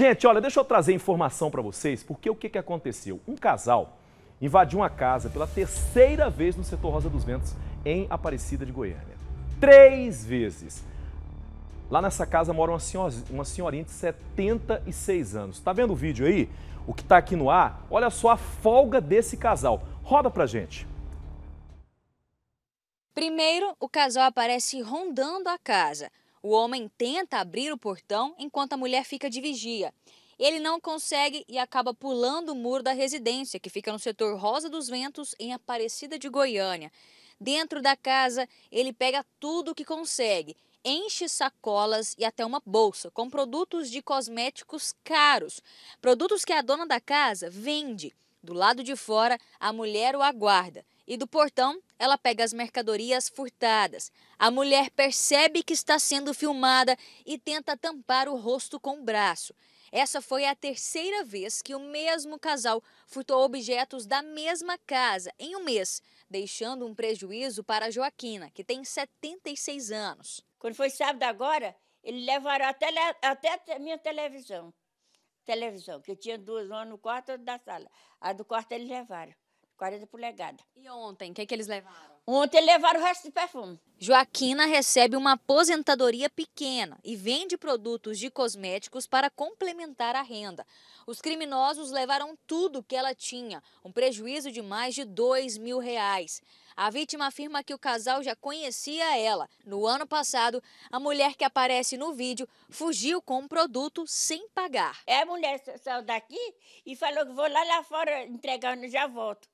Gente, olha, deixa eu trazer informação para vocês, porque o que, que aconteceu? Um casal invadiu uma casa pela terceira vez no setor Rosa dos Ventos, em Aparecida de Goiânia. Três vezes. Lá nessa casa mora uma, senhor, uma senhorinha de 76 anos. Tá vendo o vídeo aí? O que tá aqui no ar? Olha só a folga desse casal. Roda pra gente. Primeiro, o casal aparece rondando a casa. O homem tenta abrir o portão enquanto a mulher fica de vigia. Ele não consegue e acaba pulando o muro da residência, que fica no setor Rosa dos Ventos, em Aparecida de Goiânia. Dentro da casa, ele pega tudo o que consegue, enche sacolas e até uma bolsa com produtos de cosméticos caros, produtos que a dona da casa vende. Do lado de fora, a mulher o aguarda e do portão, ela pega as mercadorias furtadas. A mulher percebe que está sendo filmada e tenta tampar o rosto com o braço. Essa foi a terceira vez que o mesmo casal furtou objetos da mesma casa em um mês, deixando um prejuízo para Joaquina, que tem 76 anos. Quando foi sábado agora, ele levaram até, até a minha televisão. Televisão, que tinha duas, uma no quarto e da sala. A do quarto eles levaram. 40 polegadas. E ontem, o que, que eles levaram? Ontem levaram o resto de perfume. Joaquina recebe uma aposentadoria pequena e vende produtos de cosméticos para complementar a renda. Os criminosos levaram tudo que ela tinha, um prejuízo de mais de 2 mil reais. A vítima afirma que o casal já conhecia ela. No ano passado, a mulher que aparece no vídeo fugiu com um produto sem pagar. É, a mulher saiu daqui e falou que vou lá lá fora entregar e já volto.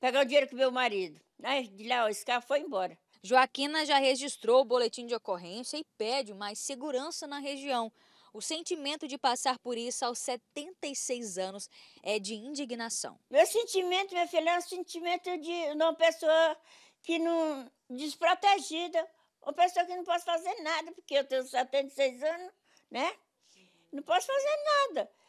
Pegar o dinheiro que meu marido. Aí, né? de lá, ó, esse carro foi embora. Joaquina já registrou o boletim de ocorrência e pede mais segurança na região. O sentimento de passar por isso aos 76 anos é de indignação. Meu sentimento, minha filha, é um sentimento de uma pessoa que não desprotegida, uma pessoa que não pode fazer nada, porque eu tenho 76 anos, né? Não posso fazer nada.